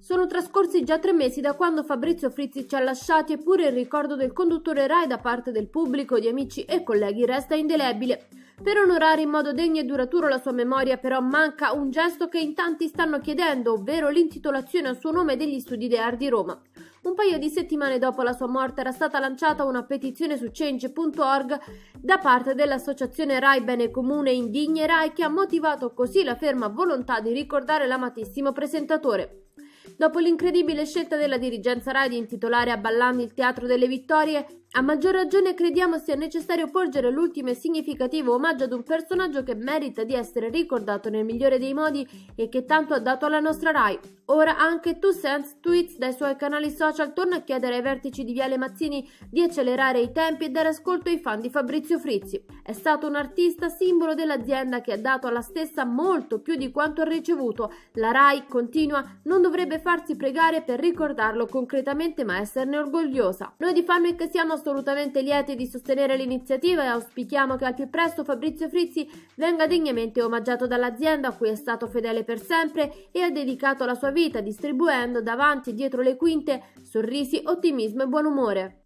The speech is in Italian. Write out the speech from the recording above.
Sono trascorsi già tre mesi da quando Fabrizio Frizzi ci ha lasciati, eppure il ricordo del conduttore Rai da parte del pubblico, di amici e colleghi resta indelebile. Per onorare in modo degno e duraturo la sua memoria però manca un gesto che in tanti stanno chiedendo, ovvero l'intitolazione a suo nome degli studi de Art di Roma. Un paio di settimane dopo la sua morte era stata lanciata una petizione su change.org da parte dell'associazione Rai Bene Comune Indigne Rai che ha motivato così la ferma volontà di ricordare l'amatissimo presentatore. Dopo l'incredibile scelta della dirigenza Rai di intitolare a Ballani il Teatro delle Vittorie, a maggior ragione crediamo sia necessario porgere l'ultimo e significativo omaggio ad un personaggio che merita di essere ricordato nel migliore dei modi e che tanto ha dato alla nostra RAI. Ora anche Two Sense Tweets dai suoi canali social torna a chiedere ai vertici di Viale Mazzini di accelerare i tempi e dare ascolto ai fan di Fabrizio Frizzi. È stato un artista simbolo dell'azienda che ha dato alla stessa molto più di quanto ha ricevuto. La RAI, continua, non dovrebbe farsi pregare per ricordarlo concretamente ma esserne orgogliosa. Noi di Fanwick siamo assolutamente lieti di sostenere l'iniziativa e auspichiamo che al più presto Fabrizio Frizzi venga degnamente omaggiato dall'azienda a cui è stato fedele per sempre e ha dedicato la sua vita distribuendo davanti e dietro le quinte sorrisi, ottimismo e buon umore.